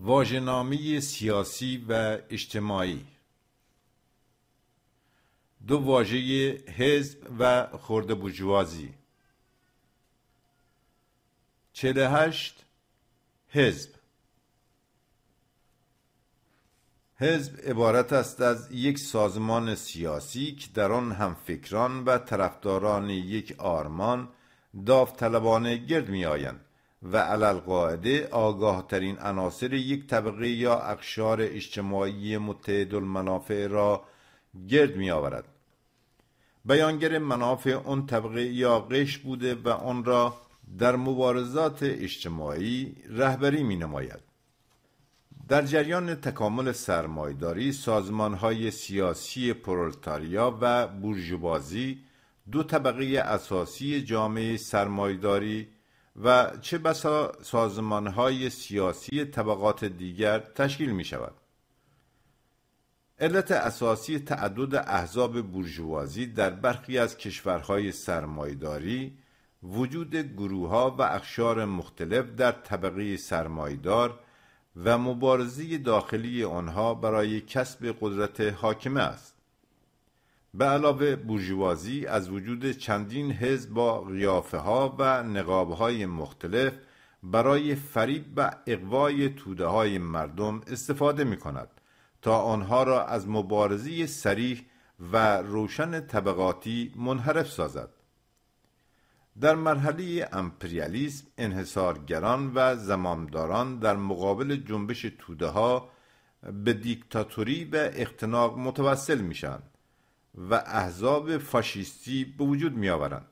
واژهنامه سیاسی و اجتماعی دو واژه حزب و خرد بورژوازی 48 حزب حزب عبارت است از یک سازمان سیاسی که در آن همفکران و طرفداران یک آرمان داوطلبانه گرد آیند. و علل قاعده آگاه ترین عناصر یک طبقه یا اقشار اجتماعی متحد المنافع را گرد می آورد. بیانگر منافع اون طبقه یا قش بوده و آن را در مبارزات اجتماعی رهبری می نماید. در جریان تکامل سرمایداری سازمان های سیاسی پرولتاریا و بورژوازی دو طبقه اساسی جامعه سرمایداری و چه بسا سازمان های سیاسی طبقات دیگر تشکیل می شود. علت اساسی تعدد احزاب بورژوازی در برخی از کشورهای سرمایداری وجود گروهها و اخشار مختلف در طبقه سرمایدار و مبارزه داخلی آنها برای کسب قدرت حاکمه است. به علاوه بورژوازی از وجود چندین حزب با قیافه ها و نقاب های مختلف برای فریب و اقوای توده های مردم استفاده می کند تا آنها را از مبارزی سریح و روشن طبقاتی منحرف سازد در مرحله امپریالیسم انحصارگران و زمامداران در مقابل جنبش توده ها به دیکتاتوری و اختناق متوسل شند و احزاب فاشیستی به وجود می آورند.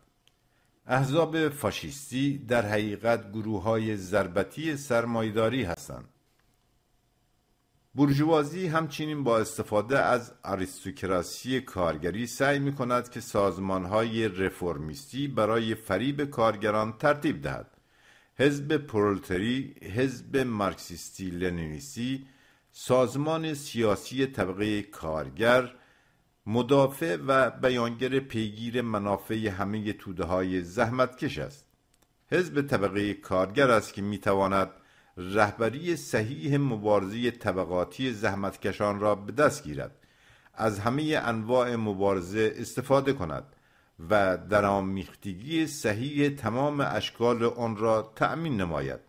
احزاب فاشیستی در حقیقت گروه های ضربتی سرمایداری هستند. برجوازی همچنین با استفاده از آریستوکراسی کارگری سعی می کند که سازمان های رفرمیستی برای فریب کارگران ترتیب دهد. حزب پرولتری، حزب مارکسیستی لنینیستی، سازمان سیاسی طبقه کارگر، مدافع و بیانگر پیگیر منافع همه توده های زحمتکش است حزب طبقه کارگر است که میتواند رهبری صحیح مبارزه طبقاتی زحمتکشان را به دست گیرد از همه انواع مبارزه استفاده کند و در آمیختگی صحیح تمام اشکال آن را تأمین نماید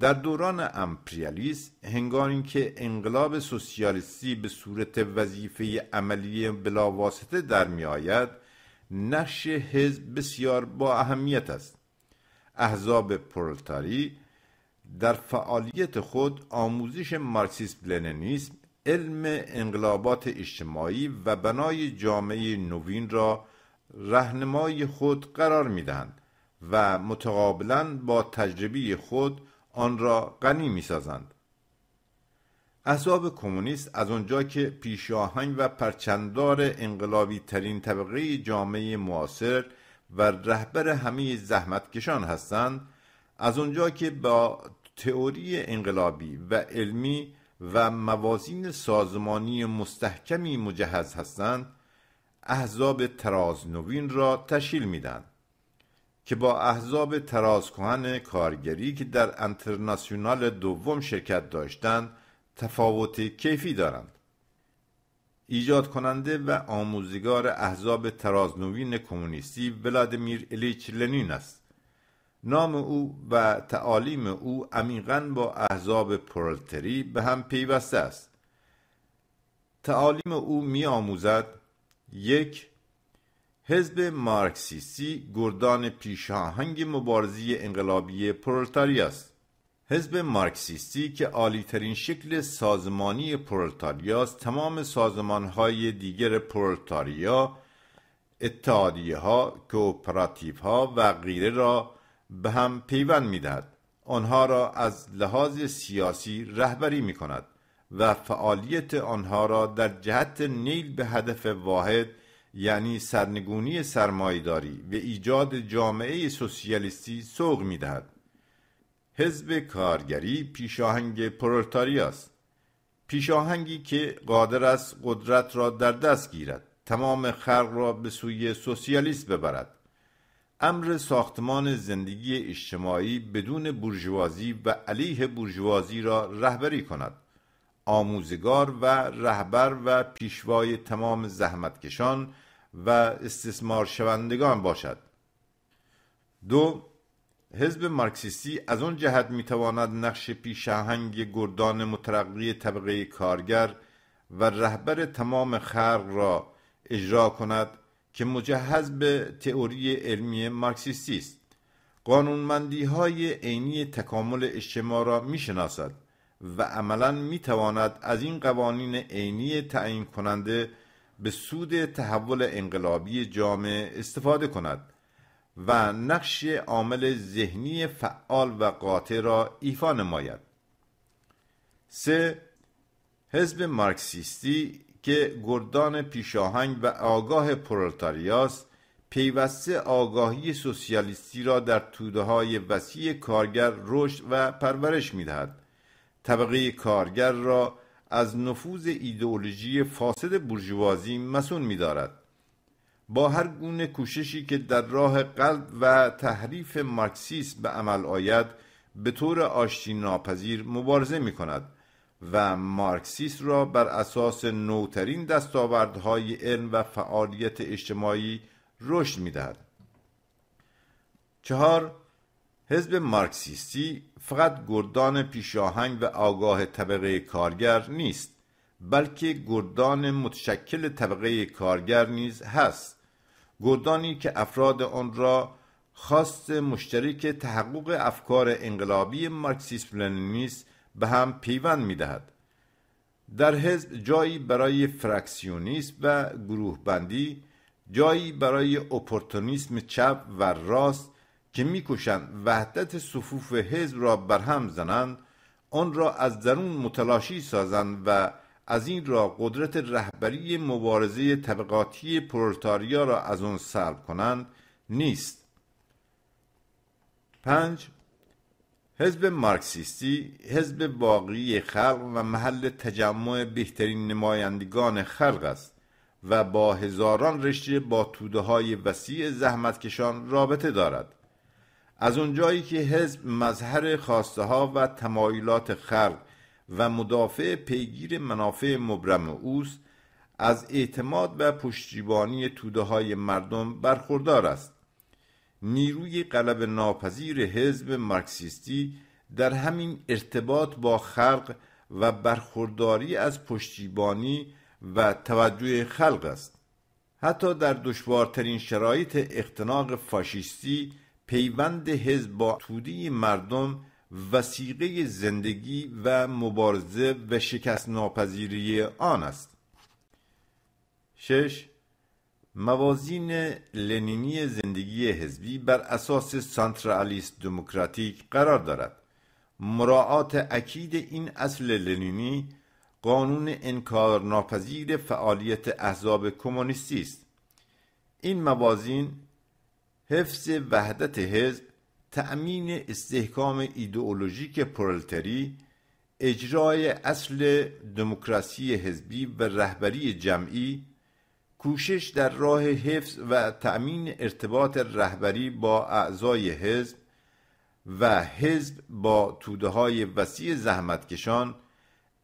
در دوران امپریالیس، هنگامی که انقلاب سوسیالیستی به صورت وظیفه عملی بلاواسطه در می آید نقش حزب بسیار با اهمیت است احزاب پرولتاری در فعالیت خود آموزش مارکسیس لننیسم علم انقلابات اجتماعی و بنای جامعه نوین را رهنمای خود قرار دهند و متقابلا با تجربه خود آن را غنی می سازند. احزاب کمونیست از آنجا که پیشاهنگ و پرچندار انقلابی ترین طبقه جامعه معاصر و رهبر همه زحمتکشان هستند از آنجا که با تئوری انقلابی و علمی و موازین سازمانی مستحکمی مجهز هستند احزاب ترازنوین را تشکیل میدند که با احزاب ترازکهن کارگری که در انترناسیونال دوم شرکت داشتند تفاوت کیفی دارند ایجاد کننده و آموزگار احزاب ترازنوین کمونیستی ولادیمیر الیچ لنین است نام او و تعالیم او عمیقا با احزاب پرولتری به هم پیوسته است تعالیم او می آموزد یک حزب مارکسیستی گردان پیشاهنگ مبارزی انقلابی پرولتاریا است حزب مارکسیستی که ترین شکل سازمانی پرولتاریا است تمام سازمانهای دیگر پرولتاریا اتحادیه ها، کوپراتیف ها و غیره را به هم پیوند می دهد. آنها را از لحاظ سیاسی رهبری می کند و فعالیت آنها را در جهت نیل به هدف واحد یعنی سرنگونی سرمایداری و ایجاد جامعه سوسیالیستی سوق دهد. حزب کارگری پیشاهنگ پروتاریاست، پیشاهنگی که قادر است قدرت را در دست گیرد تمام خلق را به سوی سوسیالیست ببرد امر ساختمان زندگی اجتماعی بدون بورژوازی و علیه بورژوازی را رهبری کند آموزگار و رهبر و پیشوای تمام زحمتکشان و استثمار شوندگان باشد دو حزب مارکسیستی از آن جهت میتواند نقش پیشاهنگ گردان مترقی طبقه کارگر و رهبر تمام خرق را اجرا کند که مجهز به تئوری علمی مارکسیستی است قانونمندی های عینی تکامل اجتماع را میشناسد و عملا میتواند از این قوانین عینی تعیین کننده به سود تحول انقلابی جامعه استفاده کند و نقش عامل ذهنی فعال و قاطع را ایفا نماید سه حزب مارکسیستی که گردان پیشاهنگ و آگاه پرولتاریاست پیوسته آگاهی سوسیالیستی را در توده های وسیع کارگر رشد و پرورش میدهد طبقه کارگر را از نفوذ ایدئولوژی فاسد برجوازی مسون دارد با هر گونه کوششی که در راه قلب و تحریف مارکسیسم به عمل آید به طور آشتی ناپذیر مبارزه می کند و مارکسیس را بر اساس نوترین دستاوردهای علم و فعالیت اجتماعی رشد می دهد. چهار حزب مارکسیستی فقط گردان پیشاهنگ و آگاه طبقه کارگر نیست بلکه گردان متشکل طبقه کارگر نیز هست گردانی که افراد آن را خواست مشترک تحقق افکار انقلابی مارکسیسم لنینیست به هم پیوند میدهد در حزب جایی برای فرکسیونیسم و گروه بندی جایی برای اپورتونیسم چپ و راست که میکوشند وحدت صفوف حزب را برهم زنند آن را از درون متلاشی سازند و از این را قدرت رهبری مبارزه طبقاتی پرولتاریا را از آن سلب کنند نیست پنج حزب مارکسیستی حزب باقی خلق و محل تجمع بهترین نمایندگان خلق است و با هزاران رشته با توده های وسیع زحمتکشان رابطه دارد از اونجایی که حزب مظهر خواسته ها و تمایلات خلق و مدافع پیگیر منافع مبرم اوست از اعتماد و پشتیبانی توده های مردم برخوردار است نیروی قلب ناپذیر حزب مارکسیستی در همین ارتباط با خلق و برخورداری از پشتیبانی و توجه خلق است حتی در دشوارترین شرایط اختناق فاشیستی پیوند حزب با توده مردم وسیقه زندگی و مبارزه و شکست ناپذیری آن است شش موازین لنینی زندگی حزبی بر اساس سانترالیست دموکراتیک قرار دارد مراعات اکید این اصل لنینی قانون انکار ناپذیر فعالیت احزاب کمونیستی است این موازین حفظ وحدت حزب تأمین استحکام ایدئولوژیک پرولتری اجرای اصل دموکراسی حزبی و رهبری جمعی کوشش در راه حفظ و تأمین ارتباط رهبری با اعضای حزب و حزب با توده های وسیع زحمتکشان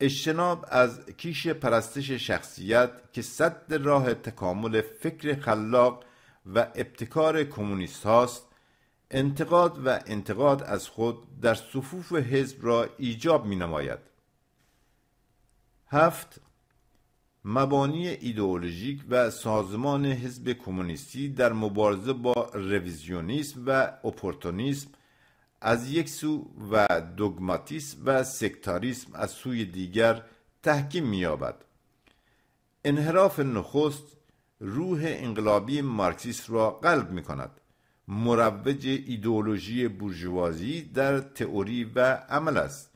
اجتناب از کیش پرستش شخصیت که صد راه تکامل فکر خلاق و ابتکار کمونیست هاست انتقاد و انتقاد از خود در صفوف حزب را ایجاب می نماید هفت مبانی ایدئولوژیک و سازمان حزب کمونیستی در مبارزه با رویزیونیسم و اپورتونیسم از یک سو و دوگماتیسم و سکتاریسم از سوی دیگر تحکیم می‌یابد. انحراف نخست روح انقلابی مارکسیس را قلب می کند مروج ایدولوژی بورژوازی در تئوری و عمل است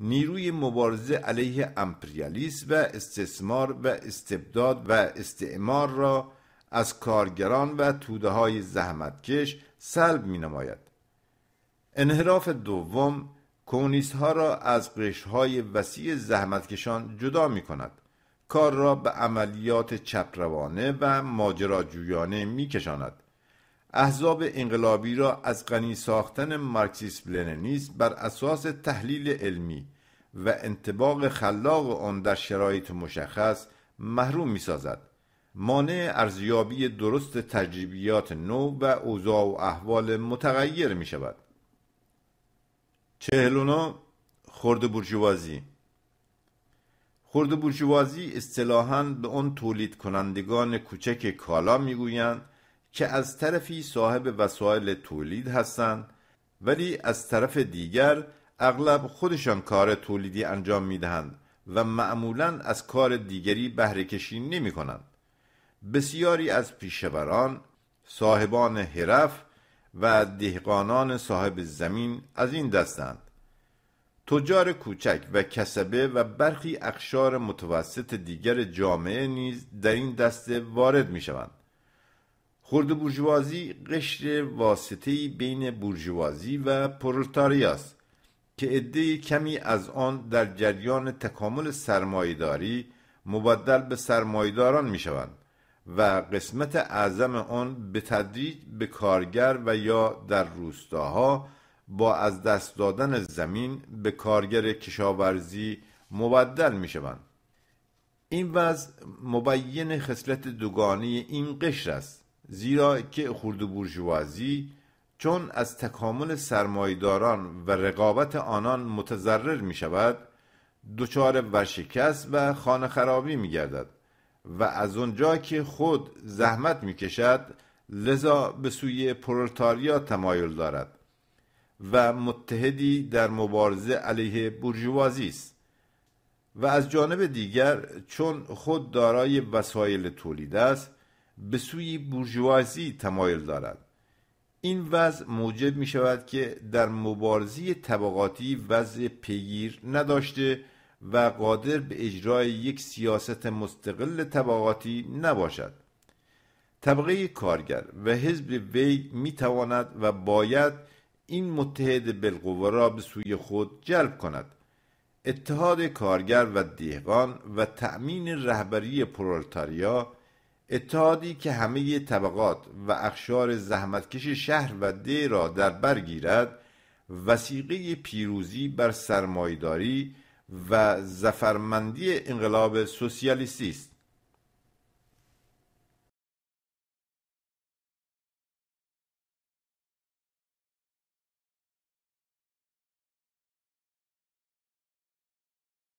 نیروی مبارزه علیه امپریالیسم و استثمار و استبداد و استعمار را از کارگران و توده های زحمتکش سلب می نماید. انحراف دوم کمونیست ها را از قشرهای وسیع زحمتکشان جدا می کند کار را به عملیات چپروانه و ماجراجویانه کشاند. احزاب انقلابی را از غنی ساختن مارکسیسم لنینیسم بر اساس تحلیل علمی و انتباق خلاق آن در شرایط مشخص محروم می سازد. مانع ارزیابی درست تجربیات نو و اوضاع و احوال متغیر می شود. چهلونا خرد برجوازی خرد بورژوازی اصطلاحا به آن تولید کنندگان کوچک کالا میگویند که از طرفی صاحب وسایل تولید هستند ولی از طرف دیگر اغلب خودشان کار تولیدی انجام میدهند و معمولا از کار دیگری بهره کشی نمی کنند. بسیاری از پیشوران، صاحبان حرف و دهقانان صاحب زمین از این دستند تجار کوچک و کسبه و برخی اقشار متوسط دیگر جامعه نیز در این دسته وارد می شوند. خورد بورژوازی قشر واسطه‌ای بین بورژوازی و پرولتاریاست که عده کمی از آن در جریان تکامل سرمایداری مبدل به سرمایداران می شوند و قسمت اعظم آن به تدریج به کارگر و یا در روستاها با از دست دادن زمین به کارگر کشاورزی مبدل می شوند. این وضع مبین خصلت دوگانه این قشر است زیرا که خرد بورژوازی چون از تکامل سرمایداران و رقابت آنان متضرر می شود دچار ورشکست و خانه خرابی می گردد و از آنجا که خود زحمت می کشد لذا به سوی پرولتاریا تمایل دارد و متحدی در مبارزه علیه برجوازی است و از جانب دیگر چون خود دارای وسایل تولید است به سوی بورژوازی تمایل دارد این وضع موجب می شود که در مبارزه طبقاتی وضع پیگیر نداشته و قادر به اجرای یک سیاست مستقل طبقاتی نباشد طبقه کارگر و حزب وی می تواند و باید این متحد بالقوه را به سوی خود جلب کند اتحاد کارگر و دهقان و تأمین رهبری پرولتاریا اتحادی که همه طبقات و اخشار زحمتکش شهر و ده را در بر گیرد وسیقه پیروزی بر سرمایداری و زفرمندی انقلاب سوسیالیستی است